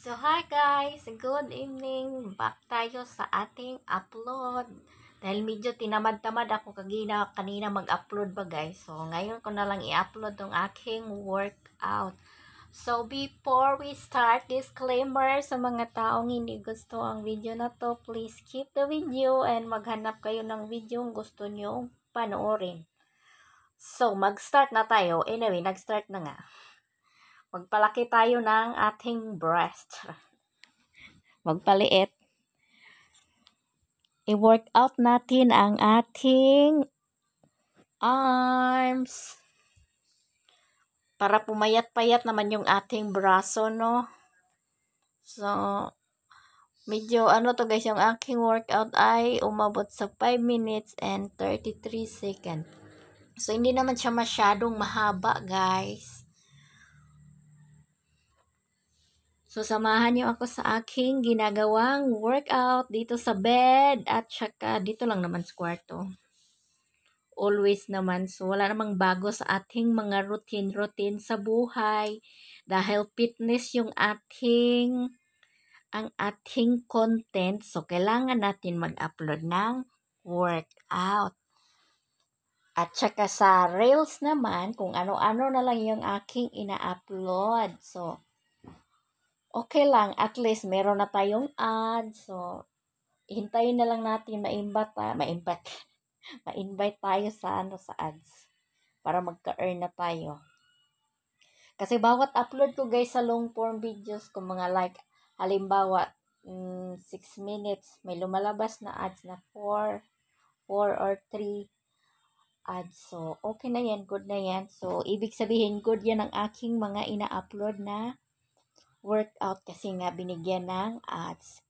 So, hi guys! Good evening! Back tayo sa ating upload. Dahil medyo tinamad-tamad ako kagina, kanina mag-upload ba guys. So, ngayon ko na lang i-upload ang aking workout. So, before we start, disclaimer sa mga taong hindi gusto ang video na to, please keep the video and maghanap kayo ng video gusto nyo panoorin. So, mag-start na tayo. Anyway, nag-start na nga. Magpalaki tayo ng ating breast. Magpaliit. i workout natin ang ating arms. Para pumayat-payat naman yung ating braso, no? So, medyo ano to guys, yung aking workout ay umabot sa 5 minutes and 33 seconds. So, hindi naman siya masyadong mahaba, guys. So, samahan niyo ako sa aking ginagawang workout dito sa bed at saka dito lang naman sa kwarto. Always naman. So, wala namang bago sa ating mga routine-routine sa buhay. Dahil fitness yung ating ang ating content. So, kailangan natin mag-upload ng workout. At saka sa Reels naman, kung ano-ano na lang yung aking ina-upload. So, okay lang, at least meron na tayong ad. So, hintayin na lang natin ma-invite, ma-invite, ma-invite tayo sa ano sa ads para magka-earn na tayo. Kasi bawat upload ko guys sa long form videos ko mga like halimbawa mm, 6 minutes may lumalabas na ads na 4 4 or 3 ads. So okay na yan, good na yan. So ibig sabihin good yan ang aking mga ina-upload na workout kasi nga binigyan ng ads.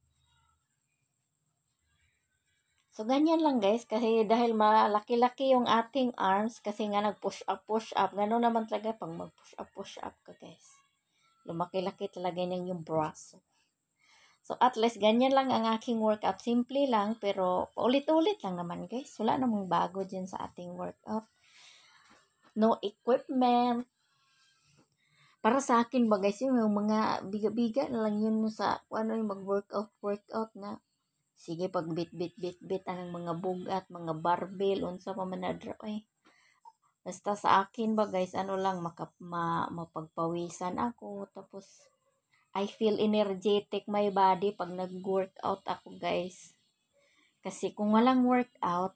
So, ganyan lang guys. Kasi dahil malaki-laki yung ating arms, kasi nga nag-push up, push up. Ganun naman talaga pag mag-push up, push up ka guys. Lumaki-laki talaga niyang yung braso. So, at least, ganyan lang ang aking workout. Simple lang, pero ulit ulit lang naman, guys. Wala namang bago dyan sa ating workout. No equipment, para sa akin ba guys, yung mga biga-biga na lang yun sa ano yung mag-workout, workout na. Sige, pag bit, bit, bit, bit, ang mga bugat, mga barbell, unsa pa man adra, ay. Basta sa akin ba guys, ano lang, makap, ma, mapagpawisan ako, tapos, I feel energetic my body pag nag-workout ako guys. Kasi kung walang workout,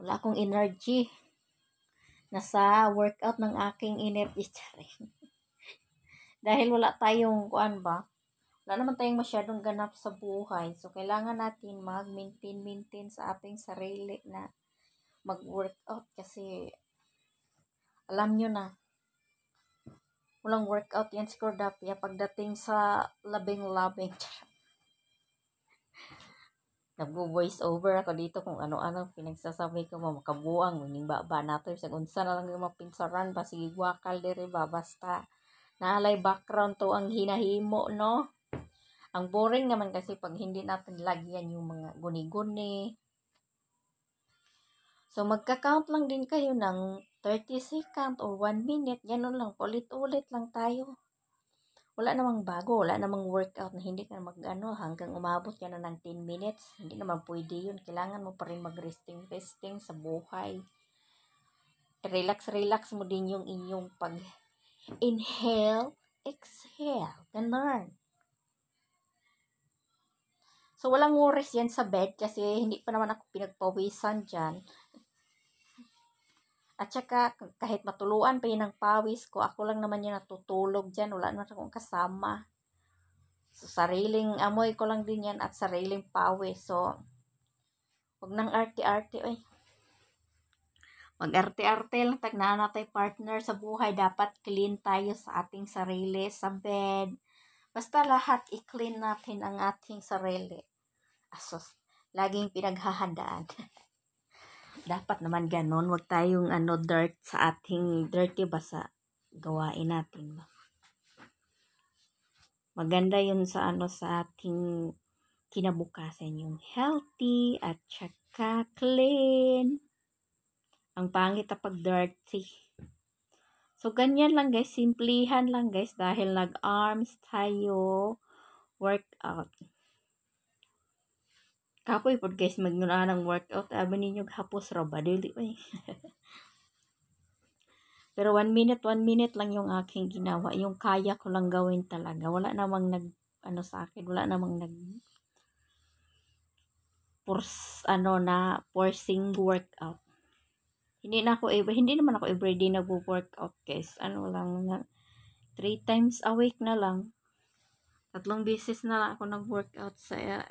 wala akong energy nasa workout ng aking energy charing. Dahil wala tayong, kuan ba, wala naman tayong masyadong ganap sa buhay. So, kailangan natin mag-maintain-maintain sa ating sarili na mag-workout kasi alam nyo na, walang workout yan si Cordapia pagdating sa labing-labing. nagbo-voice over ako dito kung ano-ano pinagsasabi ko mo makabuang ning baba nato sa unsa na lang mga mapinsaran ba sige wakal diri ba basta nalay background to ang hinahimo no ang boring naman kasi pag hindi natin lagyan yung mga guni-guni so magka-count lang din kayo ng 30 second or 1 minute ganun lang ulit-ulit lang tayo wala namang bago, wala namang workout na hindi ka mag-ano hanggang umabot ka na ng 10 minutes. Hindi naman pwede yun. Kailangan mo pa rin mag-resting-resting sa buhay. Relax-relax mo din yung inyong pag inhale, exhale, ganun. So, walang worries yan sa bed kasi hindi pa naman ako pinagpawisan dyan. At saka, kahit matuluan pa yun ang pawis ko, ako lang naman yung natutulog dyan. Wala na akong kasama. So, sariling amoy ko lang din yan at sariling pawis. So, wag nang arte-arte. Ay, wag arte-arte lang. Tagnana tayo partner sa buhay. Dapat clean tayo sa ating sarili, sa bed. Basta lahat i-clean natin ang ating sarili. Asos, laging pinaghahandaan. dapat naman ganon. Huwag tayong ano, dirt sa ating dirty basa. sa gawain natin. Maganda yun sa ano sa ating kinabukasan yung healthy at saka clean. Ang pangit pag dirty. So, ganyan lang guys. Simplihan lang guys dahil nag-arms tayo workout. Kapoy po guys magnuna ng workout Aba ninyo hapos roba. dili oy. Pero 1 minute 1 minute lang yung aking ginawa, yung kaya ko lang gawin talaga. Wala namang nag ano sa akin, wala namang nag force ano na forcing workout. Hindi na ako eh, hindi naman ako everyday nagwo-workout, guys. Ano lang na 3 times a week na lang. Tatlong beses na lang ako nag-workout sa